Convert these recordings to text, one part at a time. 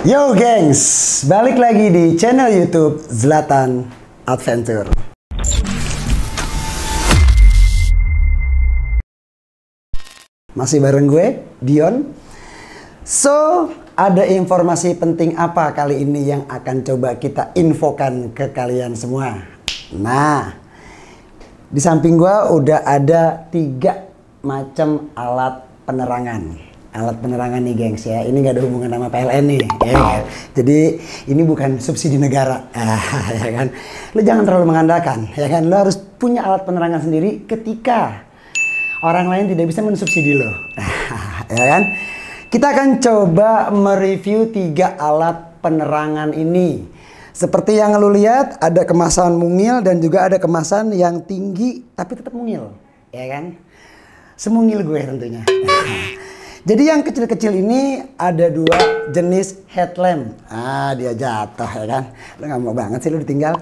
Yo gengs, balik lagi di channel YouTube Zlatan Adventure. Masih bareng gue, Dion. So, ada informasi penting apa kali ini yang akan coba kita infokan ke kalian semua? Nah, di samping gue udah ada tiga macam alat penerangan alat penerangan nih gengs ya ini nggak ada hubungan sama PLN nih ya, kan? jadi ini bukan subsidi negara ah, ya kan lo jangan terlalu mengandalkan ya kan lo harus punya alat penerangan sendiri ketika orang lain tidak bisa mensubsidi lo ya kan kita akan coba mereview tiga alat penerangan ini seperti yang lo lihat ada kemasan mungil dan juga ada kemasan yang tinggi tapi tetap mungil ya kan semungil gue tentunya Jadi yang kecil-kecil ini ada dua jenis headlamp. Ah, dia jatuh ya kan. Lu nggak mau banget sih lu ditinggal.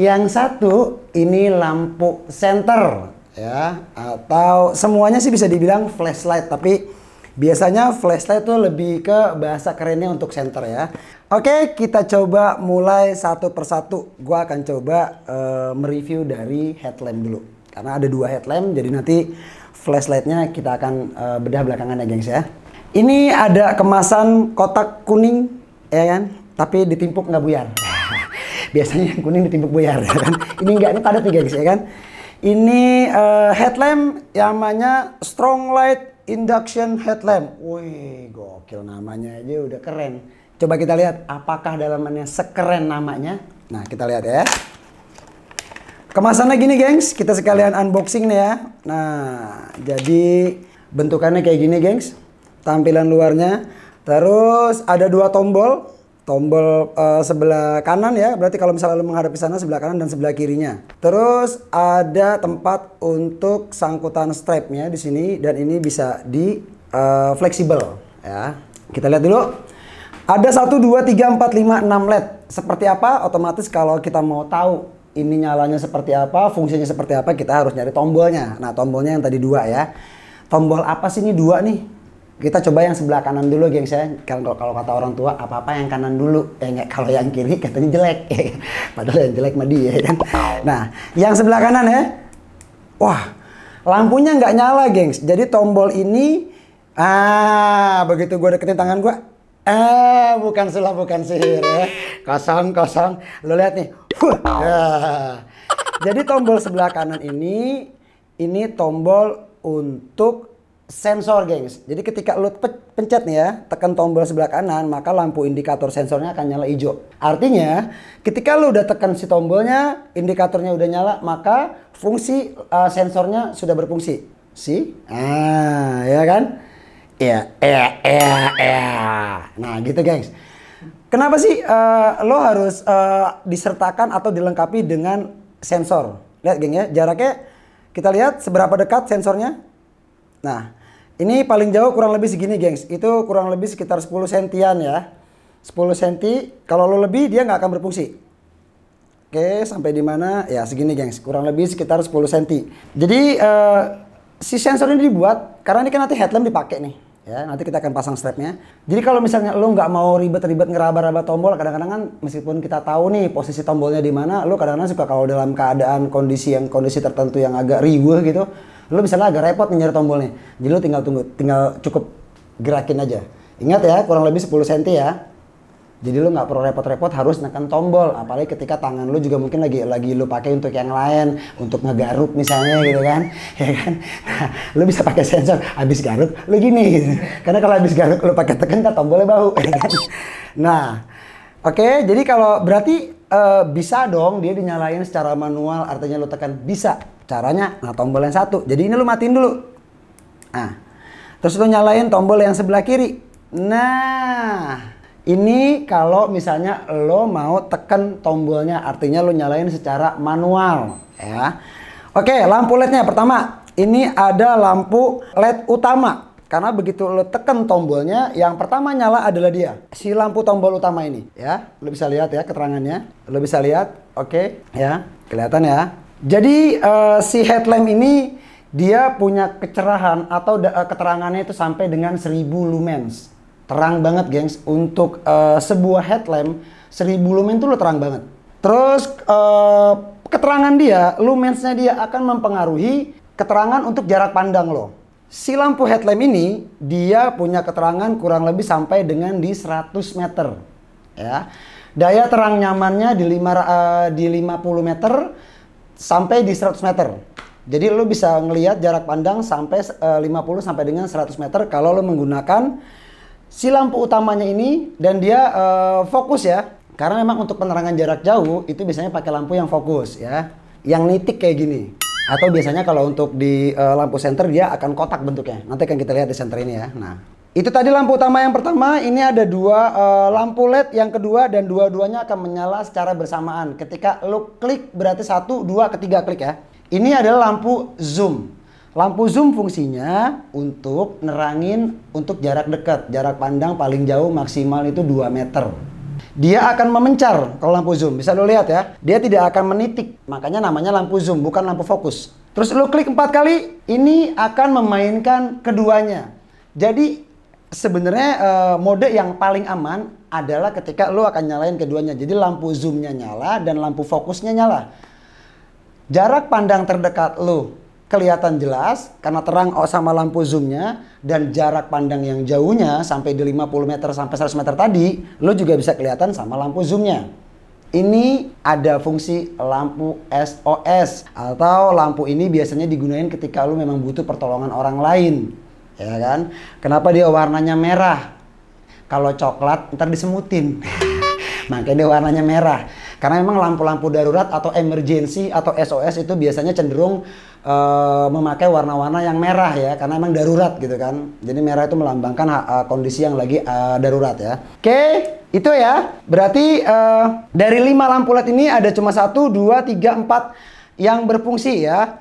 Yang satu ini lampu center ya atau semuanya sih bisa dibilang flashlight tapi biasanya flashlight itu lebih ke bahasa kerennya untuk center ya. Oke, kita coba mulai satu persatu. Gua akan coba uh, mereview dari headlamp dulu. Karena ada dua headlamp jadi nanti flashlightnya kita akan uh, bedah belakangan ya gengs ya. Ini ada kemasan kotak kuning ya kan, tapi ditimpuk nggak buyar. Biasanya yang kuning ditimpuk buyar ya kan. Ini nggak, ini padat nih gengs ya kan. Ini uh, headlamp yang namanya Strong Light Induction Headlamp. Wih, gokil namanya aja udah keren. Coba kita lihat apakah dalamannya sekeren namanya. Nah, kita lihat ya. Kemasannya gini, gengs. Kita sekalian unboxing nih ya. Nah, jadi bentukannya kayak gini, gengs. Tampilan luarnya. Terus ada dua tombol. Tombol uh, sebelah kanan ya. Berarti kalau misalnya lo menghadap ke sana sebelah kanan dan sebelah kirinya. Terus ada tempat untuk sangkutan strapnya di sini dan ini bisa di uh, fleksibel ya. Kita lihat dulu. Ada satu, dua, tiga, empat, lima, enam LED. Seperti apa? Otomatis kalau kita mau tahu ini nyalanya seperti apa, fungsinya seperti apa, kita harus nyari tombolnya. Nah, tombolnya yang tadi dua ya. Tombol apa sih ini dua nih? Kita coba yang sebelah kanan dulu, geng saya. Kan kalau kalau kata orang tua, apa-apa yang kanan dulu. Eh, kalau yang kiri katanya jelek. Padahal yang jelek mah dia. Ya. Kan? Nah, yang sebelah kanan ya. Wah, lampunya nggak nyala, gengs. Jadi tombol ini, ah, begitu gue deketin tangan gue, ah, bukan sulap, bukan sihir ya. Kosong, kosong. Lo lihat nih, Ya. Jadi tombol sebelah kanan ini ini tombol untuk sensor, gengs. Jadi ketika lu pencet nih ya, tekan tombol sebelah kanan, maka lampu indikator sensornya akan nyala hijau. Artinya, ketika lu udah tekan si tombolnya, indikatornya udah nyala, maka fungsi uh, sensornya sudah berfungsi. Si? Ah, ya kan? Ya, ya, ya, ya. Nah, gitu, gengs. Kenapa sih uh, lo harus uh, disertakan atau dilengkapi dengan sensor? Lihat geng ya, jaraknya kita lihat seberapa dekat sensornya. Nah, ini paling jauh kurang lebih segini gengs. Itu kurang lebih sekitar 10 sentian ya. 10 senti, kalau lo lebih dia nggak akan berfungsi. Oke, sampai di mana? Ya segini gengs, kurang lebih sekitar 10 senti. Jadi uh, si sensor ini dibuat karena ini kan nanti headlamp dipakai nih ya nanti kita akan pasang strapnya jadi kalau misalnya lo nggak mau ribet-ribet ngeraba-raba tombol kadang-kadang kan meskipun kita tahu nih posisi tombolnya di mana lo kadang-kadang suka kalau dalam keadaan kondisi yang kondisi tertentu yang agak riuh gitu lo misalnya agak repot nyari tombolnya jadi lo tinggal tunggu tinggal cukup gerakin aja ingat ya kurang lebih 10 cm ya jadi lu nggak perlu repot-repot harus neken tombol apalagi ketika tangan lu juga mungkin lagi lagi lu pakai untuk yang lain untuk ngegaruk misalnya gitu kan ya kan nah, lu bisa pakai sensor habis garuk lu gini karena kalau habis garuk lu pakai tekan kan tombolnya bau ya kan? nah oke okay, jadi kalau berarti uh, bisa dong dia dinyalain secara manual artinya lu tekan bisa caranya nah tombol yang satu jadi ini lu matiin dulu nah terus lu nyalain tombol yang sebelah kiri nah ini kalau misalnya lo mau tekan tombolnya, artinya lo nyalain secara manual ya. Oke, lampu LED-nya pertama, ini ada lampu LED utama. Karena begitu lo tekan tombolnya, yang pertama nyala adalah dia. Si lampu tombol utama ini ya. Lo bisa lihat ya keterangannya. Lo bisa lihat, oke ya. Kelihatan ya. Jadi uh, si headlamp ini dia punya kecerahan atau eh, keterangannya itu sampai dengan 1000 lumens terang banget gengs untuk uh, sebuah headlamp 1000 lumen tuh lo terang banget terus uh, keterangan dia lumensnya dia akan mempengaruhi keterangan untuk jarak pandang lo si lampu headlamp ini dia punya keterangan kurang lebih sampai dengan di 100 meter ya daya terang nyamannya di, lima, uh, di 50 meter sampai di 100 meter jadi lo bisa ngelihat jarak pandang sampai uh, 50 sampai dengan 100 meter kalau lo menggunakan si lampu utamanya ini dan dia uh, fokus ya. Karena memang untuk penerangan jarak jauh itu biasanya pakai lampu yang fokus ya, yang nitik kayak gini. Atau biasanya kalau untuk di uh, lampu senter dia akan kotak bentuknya. Nanti akan kita lihat di senter ini ya. Nah, itu tadi lampu utama yang pertama. Ini ada dua uh, lampu LED yang kedua dan dua-duanya akan menyala secara bersamaan. Ketika lo klik berarti satu, dua, ketiga klik ya. Ini adalah lampu zoom. Lampu zoom fungsinya untuk nerangin untuk jarak dekat, jarak pandang paling jauh maksimal itu 2 meter. Dia akan memencar kalau lampu zoom, bisa lo lihat ya. Dia tidak akan menitik, makanya namanya lampu zoom, bukan lampu fokus. Terus lo klik empat kali, ini akan memainkan keduanya. Jadi sebenarnya e, mode yang paling aman adalah ketika lo akan nyalain keduanya. Jadi lampu zoomnya nyala dan lampu fokusnya nyala. Jarak pandang terdekat lo kelihatan jelas karena terang oh, sama lampu zoomnya dan jarak pandang yang jauhnya sampai di 50 meter sampai 100 meter tadi lo juga bisa kelihatan sama lampu zoomnya ini ada fungsi lampu SOS atau lampu ini biasanya digunain ketika lo memang butuh pertolongan orang lain ya kan kenapa dia warnanya merah kalau coklat ntar disemutin makanya dia warnanya merah karena memang lampu-lampu darurat atau emergency atau SOS itu biasanya cenderung uh, memakai warna-warna yang merah ya, karena memang darurat gitu kan. Jadi merah itu melambangkan uh, kondisi yang lagi uh, darurat ya. Oke, okay, itu ya. Berarti uh, dari lima lampu LED ini ada cuma satu, dua, tiga, empat yang berfungsi ya.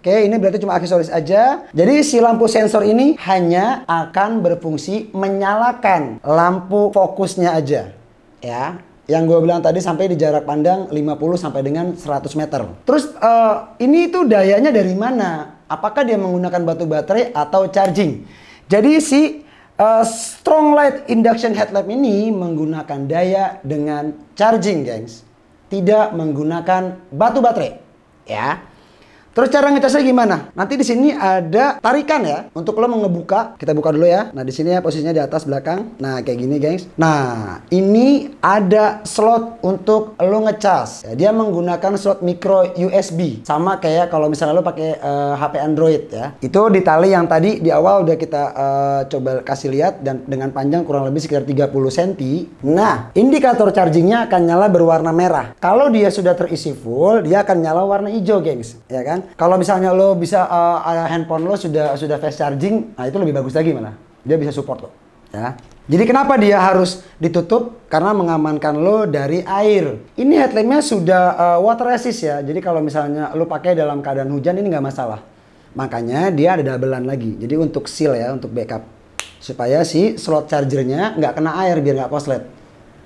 Oke, ini berarti cuma aksesoris aja. Jadi si lampu sensor ini hanya akan berfungsi menyalakan lampu fokusnya aja. Ya, yang gue bilang tadi sampai di jarak pandang 50 sampai dengan 100 meter. Terus uh, ini itu dayanya dari mana? Apakah dia menggunakan batu baterai atau charging? Jadi si uh, strong light induction headlamp ini menggunakan daya dengan charging, gengs. Tidak menggunakan batu baterai, ya. Terus cara ngecasnya gimana? Nanti di sini ada tarikan ya untuk lo ngebuka. Kita buka dulu ya. Nah, di sini ya posisinya di atas belakang. Nah, kayak gini, guys. Nah, ini ada slot untuk lo ngecas. Ya, dia menggunakan slot micro USB sama kayak kalau misalnya lo pakai uh, eh, HP Android ya. Itu di tali yang tadi di awal udah kita uh, coba kasih lihat dan dengan panjang kurang lebih sekitar 30 cm. Nah, indikator chargingnya akan nyala berwarna merah. Kalau dia sudah terisi full, dia akan nyala warna hijau, guys. Ya kan? kan. Kalau misalnya lo bisa uh, handphone lo sudah sudah fast charging, nah itu lebih bagus lagi mana? Dia bisa support lo. Ya. Jadi kenapa dia harus ditutup? Karena mengamankan lo dari air. Ini headlampnya sudah uh, water resist ya. Jadi kalau misalnya lo pakai dalam keadaan hujan ini nggak masalah. Makanya dia ada doublean lagi. Jadi untuk seal ya, untuk backup. Supaya si slot chargernya nggak kena air biar nggak koslet.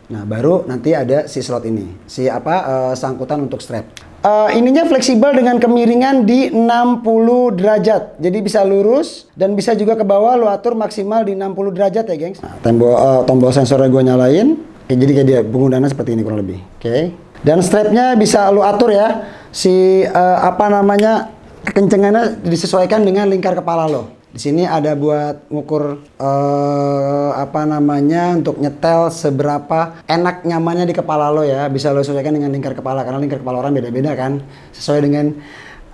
Nah baru nanti ada si slot ini, si apa uh, sangkutan untuk strap uh, ininya fleksibel dengan kemiringan di 60 derajat. Jadi bisa lurus dan bisa juga ke bawah lo atur maksimal di 60 derajat ya, gengs. Nah, tombol uh, tombol sensornya gue nyalain. Oke, jadi kayak dia penggunaannya seperti ini kurang lebih. Oke. Dan strapnya bisa lo atur ya. Si uh, apa namanya? kencengannya disesuaikan dengan lingkar kepala lo. Di sini ada buat ngukur uh, apa namanya untuk nyetel seberapa enak nyamannya di kepala lo ya. Bisa lo sesuaikan dengan lingkar kepala karena lingkar kepala orang beda-beda kan. Sesuai dengan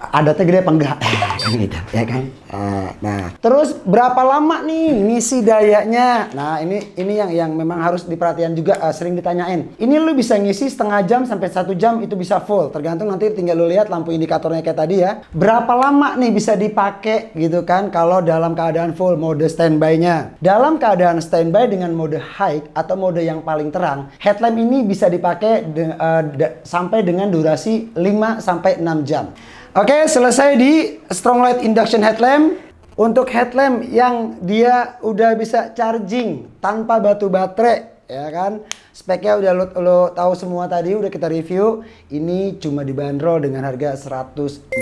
adatnya gede apa enggak ya, kan gitu ya kan eh, nah terus berapa lama nih ngisi dayanya nah ini ini yang yang memang harus diperhatian juga uh, sering ditanyain ini lu bisa ngisi setengah jam sampai satu jam itu bisa full tergantung nanti tinggal lu lihat lampu indikatornya kayak tadi ya berapa lama nih bisa dipakai gitu kan kalau dalam keadaan full mode standby-nya dalam keadaan standby dengan mode high atau mode yang paling terang headlamp ini bisa dipakai de, uh, de, sampai dengan durasi 5 sampai enam jam Oke, selesai di strong light induction headlamp. Untuk headlamp yang dia udah bisa charging tanpa batu baterai, ya kan? Speknya udah lo, lo tahu semua tadi, udah kita review. Ini cuma dibanderol dengan harga 145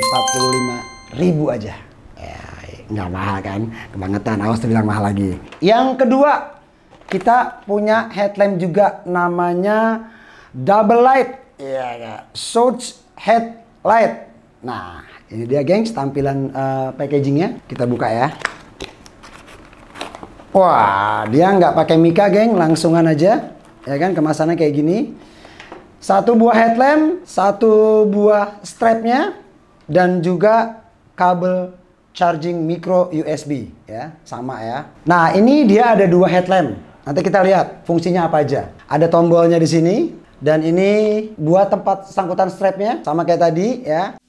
ribu aja. Ya, nggak mahal kan? Kebangetan, awas terbilang mahal lagi. Yang kedua, kita punya headlamp juga namanya double light. Ya, yeah, Search headlight Nah, ini dia gengs tampilan uh, packagingnya. Kita buka ya. Wah, dia nggak pakai mika geng, langsungan aja. Ya kan, kemasannya kayak gini. Satu buah headlamp, satu buah strapnya, dan juga kabel charging micro USB ya, sama ya. Nah, ini dia ada dua headlamp. Nanti kita lihat fungsinya apa aja. Ada tombolnya di sini dan ini buat tempat sangkutan strapnya sama kayak tadi ya.